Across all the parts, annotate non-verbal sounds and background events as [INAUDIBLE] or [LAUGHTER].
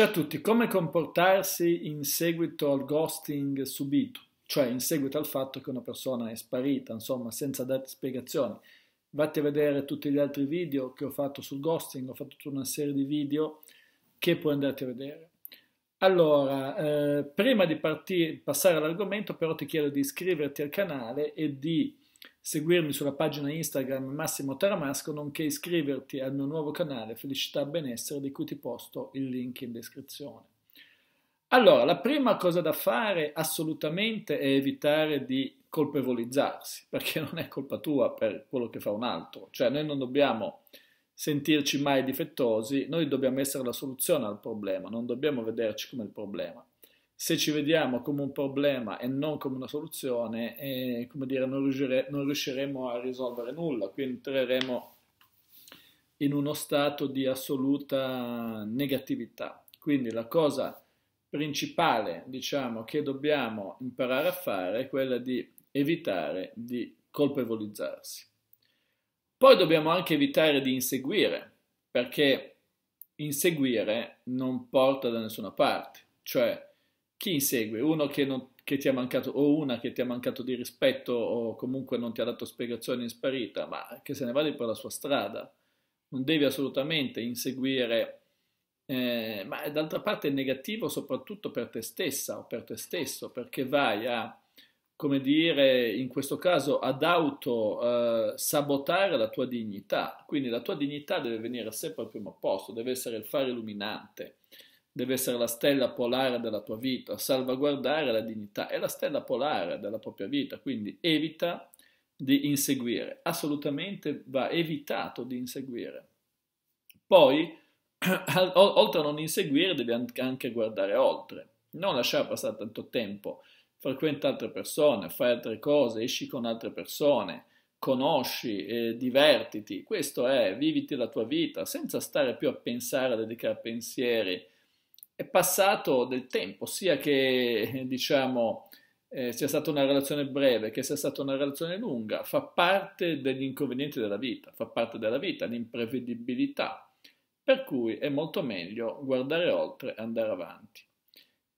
Ciao a tutti, come comportarsi in seguito al ghosting subito, cioè in seguito al fatto che una persona è sparita, insomma, senza dare spiegazioni. Vatti a vedere tutti gli altri video che ho fatto sul ghosting, ho fatto tutta una serie di video che puoi andare a vedere. Allora, eh, prima di partire, passare all'argomento, però ti chiedo di iscriverti al canale e di seguirmi sulla pagina Instagram Massimo Taramasco, nonché iscriverti al mio nuovo canale Felicità Benessere, di cui ti posto il link in descrizione. Allora, la prima cosa da fare assolutamente è evitare di colpevolizzarsi, perché non è colpa tua per quello che fa un altro, cioè noi non dobbiamo sentirci mai difettosi, noi dobbiamo essere la soluzione al problema, non dobbiamo vederci come il problema se ci vediamo come un problema e non come una soluzione, eh, come dire, non, riuscire, non riusciremo a risolvere nulla, quindi entreremo in uno stato di assoluta negatività. Quindi la cosa principale, diciamo, che dobbiamo imparare a fare è quella di evitare di colpevolizzarsi. Poi dobbiamo anche evitare di inseguire, perché inseguire non porta da nessuna parte, cioè chi insegue? Uno che, non, che, ti ha mancato o una che ti ha mancato di rispetto o comunque non ti ha dato spiegazioni in sparita, ma che se ne vada per la sua strada. Non devi assolutamente inseguire, eh, ma d'altra parte è negativo soprattutto per te stessa o per te stesso, perché vai a come dire, in questo caso ad auto eh, sabotare la tua dignità. Quindi la tua dignità deve venire sempre al primo posto, deve essere il fare illuminante deve essere la stella polare della tua vita, salvaguardare la dignità, è la stella polare della propria vita, quindi evita di inseguire, assolutamente va evitato di inseguire. Poi, [CLEARS THROAT] oltre a non inseguire, devi anche guardare oltre, non lasciare passare tanto tempo, frequenta altre persone, fai altre cose, esci con altre persone, conosci, eh, divertiti, questo è, viviti la tua vita senza stare più a pensare, a dedicare pensieri, è passato del tempo, sia che diciamo eh, sia stata una relazione breve, che sia stata una relazione lunga, fa parte degli inconvenienti della vita, fa parte della vita, l'imprevedibilità. Per cui è molto meglio guardare oltre e andare avanti.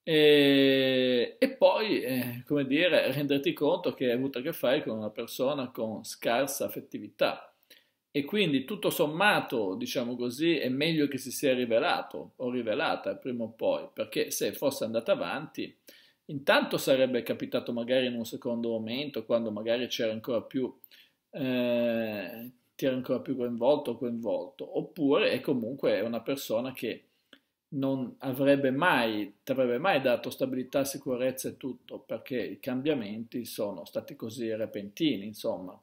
E, e poi, eh, come dire, renderti conto che hai avuto a che fare con una persona con scarsa affettività e quindi tutto sommato, diciamo così, è meglio che si sia rivelato o rivelata prima o poi, perché se fosse andata avanti, intanto sarebbe capitato magari in un secondo momento, quando magari c'era ancora più, eh, ti era ancora più coinvolto o coinvolto, oppure è comunque una persona che non avrebbe mai, ti avrebbe mai dato stabilità, sicurezza e tutto, perché i cambiamenti sono stati così repentini, insomma.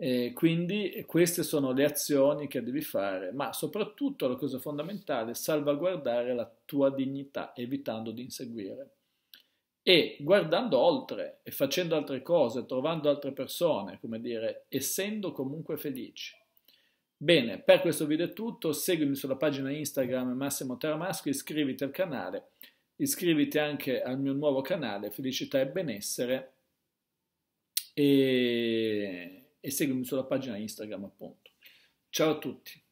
E quindi queste sono le azioni che devi fare, ma soprattutto la cosa fondamentale è salvaguardare la tua dignità evitando di inseguire e guardando oltre e facendo altre cose, trovando altre persone, come dire, essendo comunque felici. Bene, per questo video è tutto, seguimi sulla pagina Instagram Massimo Teramasco, iscriviti al canale, iscriviti anche al mio nuovo canale Felicità e Benessere e e seguimi sulla pagina Instagram appunto. Ciao a tutti!